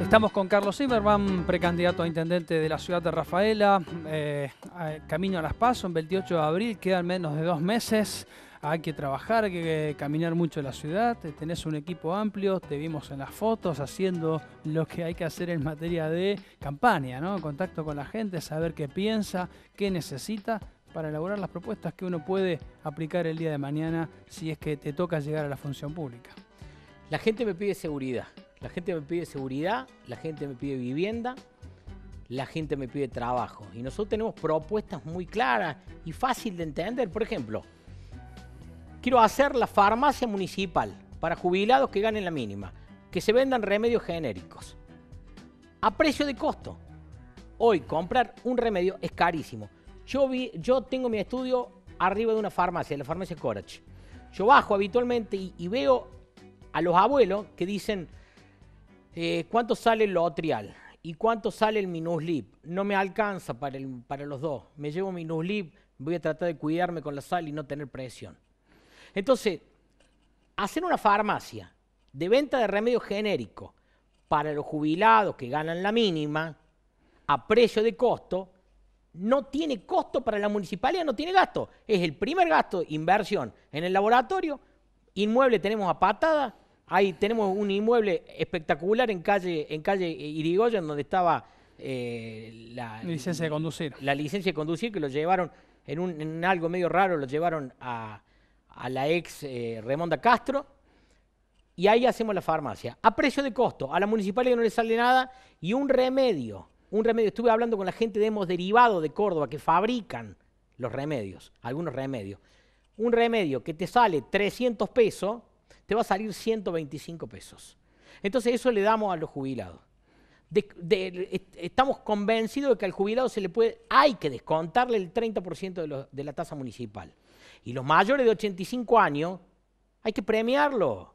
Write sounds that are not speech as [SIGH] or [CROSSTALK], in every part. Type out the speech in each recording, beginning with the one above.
Estamos con Carlos Zimmerman, precandidato a intendente de la ciudad de Rafaela, eh, camino a Las Paso, en 28 de abril, quedan menos de dos meses, hay que trabajar, hay que caminar mucho la ciudad, tenés un equipo amplio, te vimos en las fotos haciendo lo que hay que hacer en materia de campaña, ¿no? contacto con la gente, saber qué piensa, qué necesita para elaborar las propuestas que uno puede aplicar el día de mañana si es que te toca llegar a la función pública. La gente me pide seguridad. La gente me pide seguridad, la gente me pide vivienda, la gente me pide trabajo. Y nosotros tenemos propuestas muy claras y fáciles de entender. Por ejemplo, quiero hacer la farmacia municipal para jubilados que ganen la mínima, que se vendan remedios genéricos a precio de costo. Hoy comprar un remedio es carísimo. Yo, vi, yo tengo mi estudio arriba de una farmacia, la farmacia Corach. Yo bajo habitualmente y veo a los abuelos que dicen, eh, ¿cuánto sale el Lotrial? ¿Y cuánto sale el Minuslip? No me alcanza para, para los dos. Me llevo Minuslip, voy a tratar de cuidarme con la sal y no tener presión. Entonces, hacer una farmacia de venta de remedios genéricos para los jubilados que ganan la mínima a precio de costo, no tiene costo para la municipalidad, no tiene gasto. Es el primer gasto, inversión en el laboratorio, inmueble tenemos a patada, Ahí tenemos un inmueble espectacular en calle, en calle Irigoyen, donde estaba eh, la licencia de conducir. La licencia de conducir que lo llevaron en, un, algo medio raro, lo llevaron a, la ex eh, Remonda Castro y ahí hacemos la farmacia. A precio de costo, a la municipalidad no le sale nada y un remedio, un remedio. Estuve hablando con la gente de Hemos Derivado de Córdoba que fabrican los remedios, algunos remedios. Un remedio que te sale 300 pesos te va a salir 125 pesos. Entonces eso le damos a los jubilados. estamos convencidos de que al jubilado se le puede, hay que descontarle el 30% de, la tasa municipal. Y los mayores de 85 años, hay que premiarlo.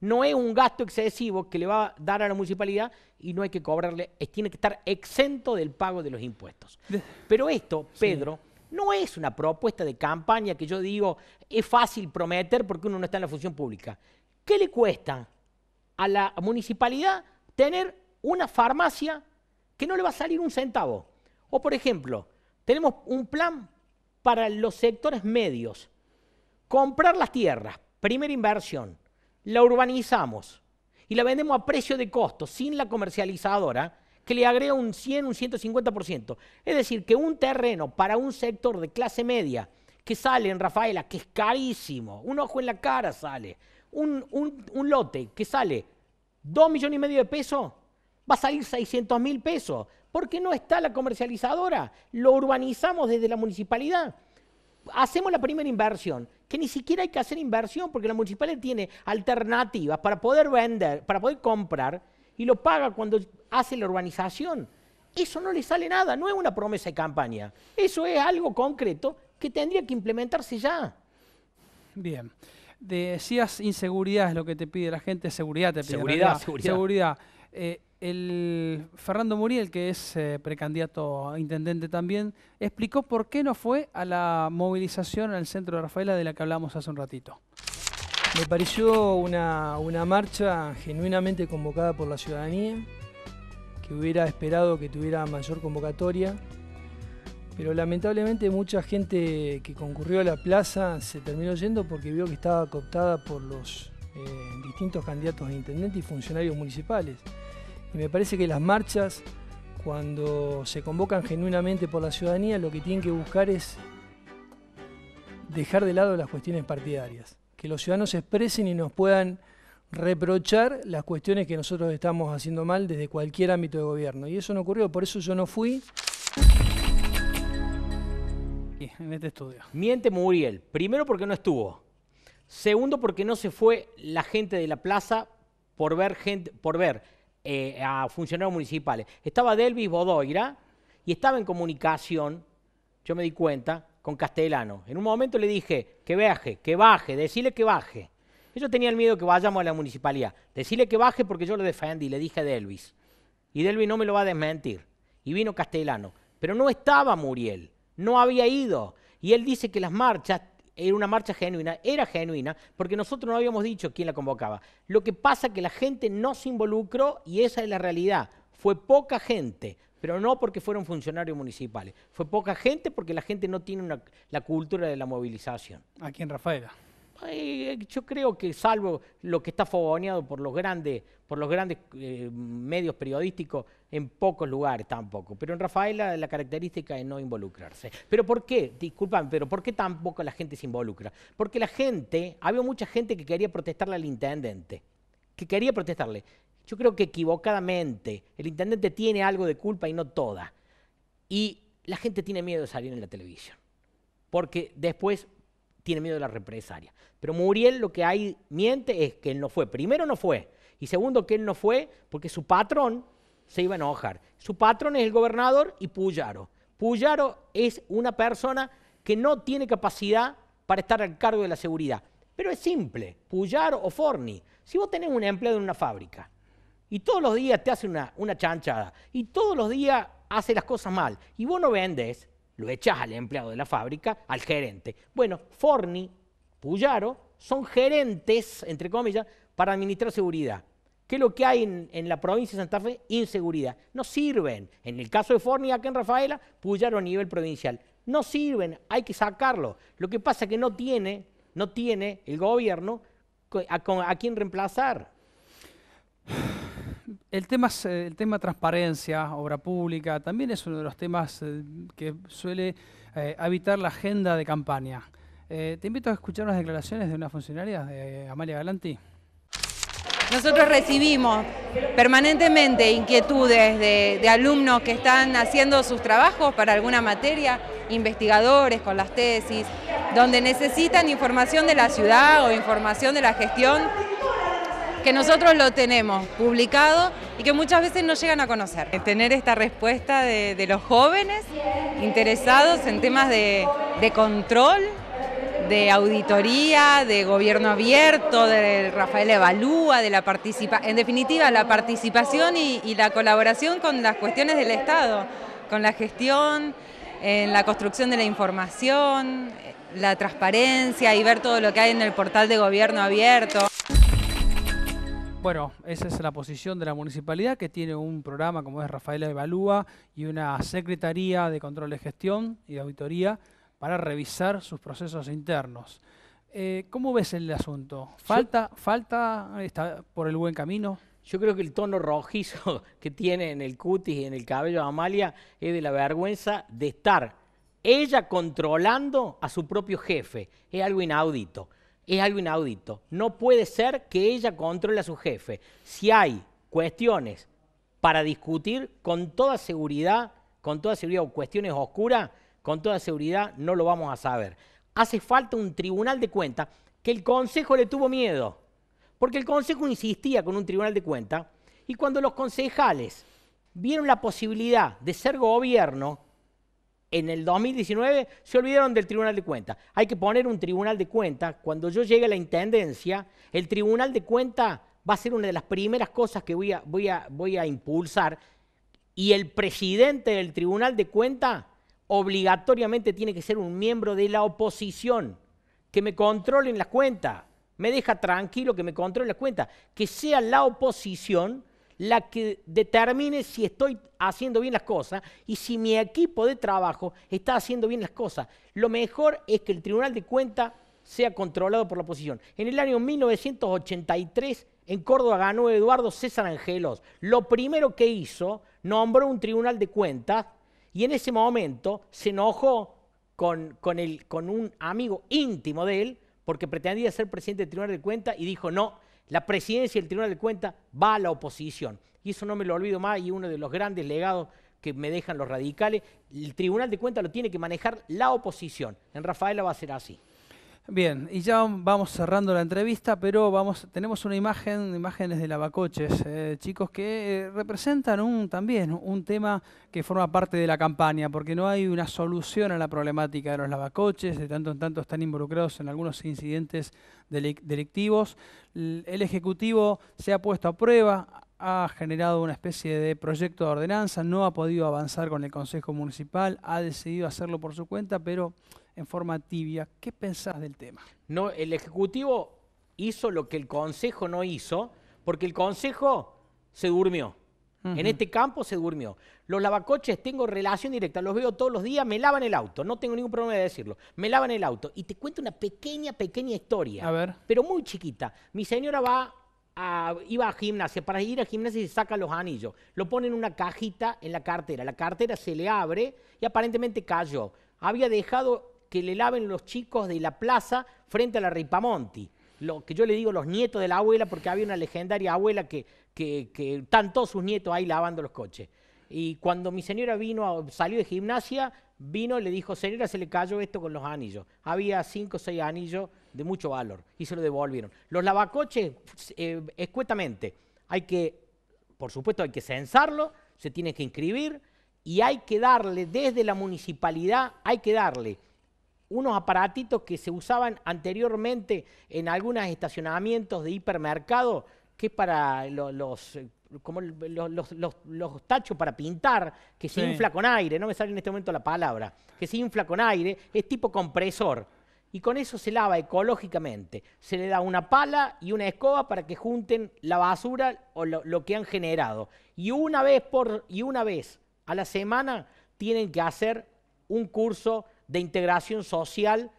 No es un gasto excesivo que le va a dar a la municipalidad y no hay que cobrarle, tiene que estar exento del pago de los impuestos. Pero esto, Pedro, no es una propuesta de campaña que yo digo, es fácil prometer porque uno no está en la función pública. ¿Qué le cuesta a la municipalidad tener una farmacia que no le va a salir un centavo? O por ejemplo, tenemos un plan para los sectores medios. Comprar las tierras, primera inversión, la urbanizamos y la vendemos a precio de costo, sin la comercializadora, que le agrega un 100, un 150%. Es decir, que un terreno para un sector de clase media que sale en Rafaela, que es carísimo, un ojo en la cara sale, un, lote que sale 2 millones y medio de pesos, va a salir 600 mil pesos, porque no está la comercializadora, lo urbanizamos desde la municipalidad. Hacemos la primera inversión, que ni siquiera hay que hacer inversión, porque la municipalidad tiene alternativas para poder vender, para poder comprar y lo paga cuando hace la urbanización. Eso no le sale nada, no es una promesa de campaña. Eso es algo concreto que tendría que implementarse ya. Bien. Decías inseguridad es lo que te pide la gente, seguridad te pide. Seguridad, seguridad. Eh, el Fernando Muriel, que es eh, precandidato a intendente también, explicó por qué no fue a la movilización al centro de Rafaela de la que hablamos hace un ratito. Me pareció una, marcha genuinamente convocada por la ciudadanía, que hubiera esperado que tuviera mayor convocatoria, pero lamentablemente mucha gente que concurrió a la plaza se terminó yendo porque vio que estaba cooptada por los eh, distintos candidatos a intendente y funcionarios municipales. Y me parece que las marchas, cuando se convocan genuinamente por la ciudadanía, lo que tienen que buscar es dejar de lado las cuestiones partidarias que los ciudadanos expresen y nos puedan reprochar las cuestiones que nosotros estamos haciendo mal desde cualquier ámbito de gobierno. Y eso no ocurrió, por eso yo no fui. En este estudio. Miente Muriel. Primero porque no estuvo. Segundo porque no se fue la gente de la plaza por ver, gente, por ver eh, a funcionarios municipales. Estaba Delvis Bodoira y estaba en comunicación, yo me di cuenta, con Castellano. En un momento le dije, que baje, que baje, decirle que baje. Ellos tenían miedo que vayamos a la municipalidad. Decirle que baje porque yo lo defendí, le dije a Delvis. Y Delvis no me lo va a desmentir. Y vino Castellano. Pero no estaba Muriel, no había ido. Y él dice que las marchas, era una marcha genuina, era genuina, porque nosotros no habíamos dicho quién la convocaba. Lo que pasa es que la gente no se involucró y esa es la realidad. Fue poca gente, pero no porque fueron funcionarios municipales. Fue poca gente porque la gente no tiene la cultura de la movilización. Aquí en Rafaela. yo creo que salvo lo que está fogoneado por los grandes, por los grandes eh, medios periodísticos, en pocos lugares tampoco. Pero en Rafaela la característica es no involucrarse. ¿Pero por qué? Disculpan, pero ¿por qué tampoco la gente se involucra? Porque la gente, había mucha gente que quería protestarle al intendente que quería protestarle. Yo creo que equivocadamente el intendente tiene algo de culpa y no toda. Y la gente tiene miedo de salir en la televisión, porque después tiene miedo de la represaria. Pero Muriel lo que hay miente es que él no fue. Primero no fue. Y segundo que él no fue porque su patrón se iba a enojar. Su patrón es el gobernador y Puyaro. Puyaro es una persona que no tiene capacidad para estar al cargo de la seguridad. Pero es simple, Puyaro o Forni. Si vos tenés un empleado en una fábrica y todos los días te hace una, una chanchada y todos los días hace las cosas mal y vos no vendes, lo echas al empleado de la fábrica, al gerente. Bueno, Forni, Puyaro, son gerentes, entre comillas, para administrar seguridad. ¿Qué es lo que hay en, la provincia de Santa Fe? Inseguridad. No sirven. En el caso de Forni, acá en Rafaela, Puyaro a nivel provincial. No sirven, hay que sacarlo. Lo que pasa es que no tiene, no tiene el gobierno a, a quien reemplazar. El tema, eh, el tema transparencia, obra pública, también es uno de los temas eh, que suele eh, habitar la agenda de campaña. te invito a escuchar unas declaraciones de una funcionaria, Amalia Galanti. Nosotros recibimos permanentemente inquietudes de, alumnos que están haciendo sus trabajos para alguna materia, investigadores con las tesis, donde necesitan información de la ciudad o información de la gestión que nosotros lo tenemos publicado y que muchas veces no llegan a conocer. Eh, tener esta respuesta de, los jóvenes interesados en temas de, control, de auditoría, de gobierno abierto, de Rafael Evalúa, de la participa en definitiva la participación y, y, la colaboración con las cuestiones del Estado, con la gestión, en la construcción de la información, eh, la transparencia y ver todo lo que hay en el portal de gobierno abierto bueno, esa es la posición de la municipalidad que tiene un programa como es Rafaela Evalúa y una Secretaría de Control de Gestión y de Auditoría para revisar sus procesos internos. Eh, ¿Cómo ves el asunto? ¿Falta, falta está por el buen camino? Yo creo que el tono rojizo [LAUGHS] que tiene en el cutis y en el cabello de Amalia es de la vergüenza de estar ella controlando a su propio jefe. Es algo inaudito es algo inaudito. No puede ser que ella controle a su jefe. Si hay cuestiones para discutir con toda seguridad, con toda seguridad, o cuestiones oscuras, con toda seguridad no lo vamos a saber. Hace falta un tribunal de cuentas que el Consejo le tuvo miedo, porque el Consejo insistía con un tribunal de cuentas y cuando los concejales vieron la posibilidad de ser gobierno, en el 2019 se olvidaron del Tribunal de Cuentas. Hay que poner un Tribunal de Cuentas. Cuando yo llegue a la Intendencia, el Tribunal de Cuentas va a ser una de las primeras cosas que voy a, voy a impulsar. Y el presidente del Tribunal de Cuentas obligatoriamente tiene que ser un miembro de la oposición, que me controlen las cuentas. Me deja tranquilo que me controlen las cuentas. Que sea la oposición la que determine si estoy haciendo bien las cosas y si mi equipo de trabajo está haciendo bien las cosas. Lo mejor es que el Tribunal de Cuentas sea controlado por la oposición. En el año 1983, en Córdoba ganó Eduardo César Angelos. Lo primero que hizo, nombró un Tribunal de Cuentas y en ese momento se enojó con, con un amigo íntimo de él, porque pretendía ser presidente del Tribunal de Cuentas y dijo, no, la presidencia del Tribunal de Cuentas va a la oposición. Y eso no me lo olvido más y uno de los grandes legados que me dejan los radicales, el Tribunal de Cuentas lo tiene que manejar la oposición. En Rafaela va a ser así. Bien, y ya vamos cerrando la entrevista, pero vamos, tenemos una imagen, imágenes de lavacoches, eh, chicos, que eh, representan un, también un tema que forma parte de la campaña, porque no hay una solución a la problemática de los lavacoches, de tanto en tanto están involucrados en algunos incidentes delictivos. El Ejecutivo se ha puesto a prueba, ha generado una especie de proyecto de ordenanza, no ha podido avanzar con el Consejo Municipal, ha decidido hacerlo por su cuenta, pero en forma tibia. ¿Qué pensás del tema? No, el Ejecutivo hizo lo que el Consejo no hizo, porque el Consejo se durmió. En este campo se durmió. Los lavacoches tengo relación directa, los veo todos los días, me lavan el auto, no tengo ningún problema de decirlo. Me lavan el auto y te cuento una pequeña, pequeña historia. A ver. Pero muy chiquita. Mi señora va a, iba a gimnasia, para ir a gimnasia se saca los anillos, lo pone en una cajita en la cartera, la cartera se le abre y aparentemente cayó. Había dejado que le laven los chicos de la plaza frente a la Ripamonti. Lo que yo le digo, los nietos de la abuela, porque había una legendaria abuela que, que, todos sus nietos ahí lavando los coches. Y cuando mi señora vino, salió de gimnasia, vino y le dijo, señora, se le cayó esto con los anillos. Había cinco o seis anillos de mucho valor y se lo devolvieron. Los lavacoches, eh, escuetamente, hay que, por supuesto, hay que censarlo, se tiene que inscribir y hay que darle, desde la municipalidad, hay que darle unos aparatitos que se usaban anteriormente en algunos estacionamientos de hipermercado, que para eh, los los, tachos para pintar, que se infla con aire, no me sale en este momento la palabra, que se infla con aire, es tipo compresor. Y con eso se lava ecológicamente. Se le da una pala y una escoba para que junten la basura o lo, lo que han generado. Y una vez por, y una vez a la semana tienen que hacer un curso de integración social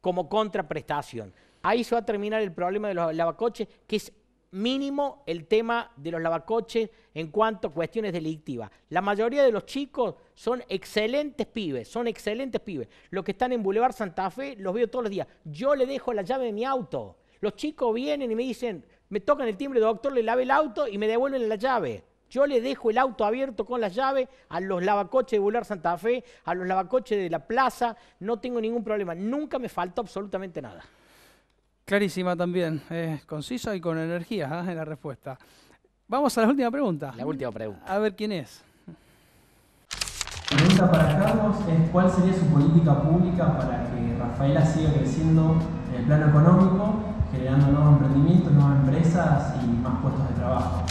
como contraprestación. Ahí se va a terminar el problema de los lavacoches, que es mínimo el tema de los lavacoches en cuanto a cuestiones delictivas. La mayoría de los chicos son excelentes pibes, son excelentes pibes. Los que están en Boulevard Santa Fe los veo todos los días. Yo le dejo la llave de mi auto. Los chicos vienen y me dicen, me tocan el timbre, doctor, le lave el auto y me devuelven la llave. Yo le dejo el auto abierto con la llave a los lavacoches de Volar Santa Fe, a los lavacoches de la plaza, no tengo ningún problema. Nunca me faltó absolutamente nada. Clarísima también, concisa y con energía ¿ah? en la respuesta. Vamos a la última pregunta. La última pregunta. A ver quién es. La pregunta para Carlos es cuál sería su política pública para que Rafaela siga creciendo en el plano económico, generando nuevos emprendimientos, nuevas empresas y más puestos de trabajo.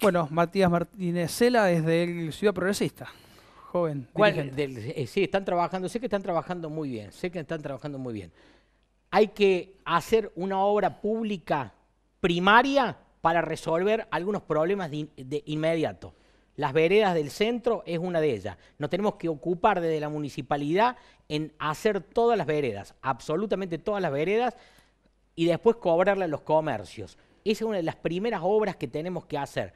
Bueno, Matías Martínez Cela es del Ciudad Progresista, joven. Eh, sí, están trabajando, sé que están trabajando muy bien, sé que están trabajando muy bien. Hay que hacer una obra pública primaria para resolver algunos problemas de, de inmediato. Las veredas del centro es una de ellas. Nos tenemos que ocupar desde la municipalidad en hacer todas las veredas, absolutamente todas las veredas, y después cobrarle a los comercios. Esa es una de las primeras obras que tenemos que hacer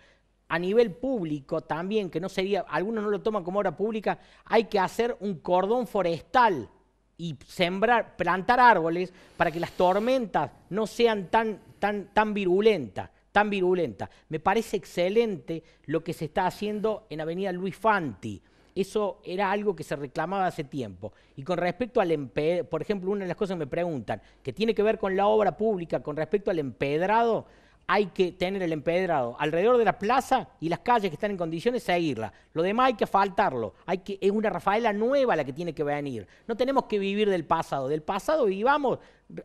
a nivel público también, que no sería, algunos no lo toman como obra pública, hay que hacer un cordón forestal y sembrar, plantar árboles para que las tormentas no sean tan, tan, tan virulentas, tan virulenta. Me parece excelente lo que se está haciendo en Avenida Luis Fanti. Eso era algo que se reclamaba hace tiempo. Y con respecto al empedrado, por ejemplo, una de las cosas que me preguntan, que tiene que ver con la obra pública, con respecto al empedrado, hay que tener el empedrado alrededor de la plaza y las calles que están en condiciones, seguirla. Lo demás hay que faltarlo. Hay que, es una Rafaela nueva la que tiene que venir. No tenemos que vivir del pasado. Del pasado vivamos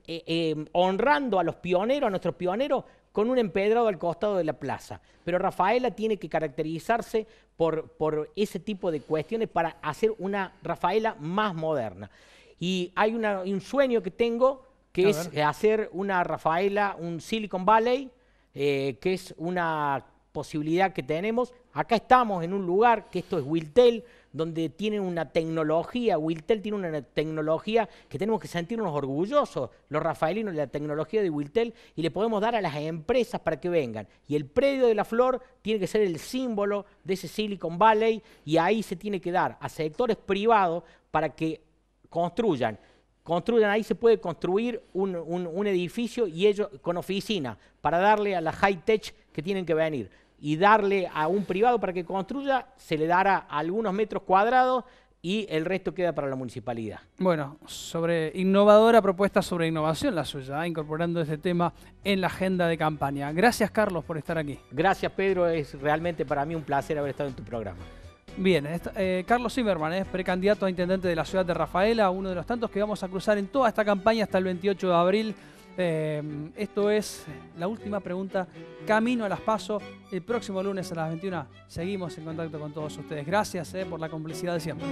eh, eh, honrando a los pioneros, a nuestros pioneros, con un empedrado al costado de la plaza. Pero Rafaela tiene que caracterizarse por, por ese tipo de cuestiones para hacer una Rafaela más moderna. Y hay un sueño que tengo que es hacer una Rafaela, un Silicon Valley, eh, que es una posibilidad que tenemos. Acá estamos en un lugar, que esto es Wiltel, donde tienen una tecnología, Wiltel tiene una tecnología que tenemos que sentirnos orgullosos, los rafaelinos, de la tecnología de Wiltel, y le podemos dar a las empresas para que vengan. Y el predio de la flor tiene que ser el símbolo de ese Silicon Valley, y ahí se tiene que dar a sectores privados para que construyan construyan ahí, se puede construir un, edificio y ellos con oficina para darle a la high tech que tienen que venir y darle a un privado para que construya, se le dará algunos metros cuadrados y el resto queda para la municipalidad. Bueno, sobre innovadora propuesta sobre innovación la suya, ¿eh? incorporando ese tema en la agenda de campaña. Gracias Carlos por estar aquí. Gracias Pedro, es realmente para mí un placer haber estado en tu programa. Bien, eh, Carlos Zimmerman es precandidato a intendente de la ciudad de Rafaela, uno de los tantos que vamos a cruzar en toda esta campaña hasta el 28 de abril. Eh, esto es la última pregunta, camino a las pasos El próximo lunes a las 21 seguimos en contacto con todos ustedes. Gracias eh, por la complicidad de siempre.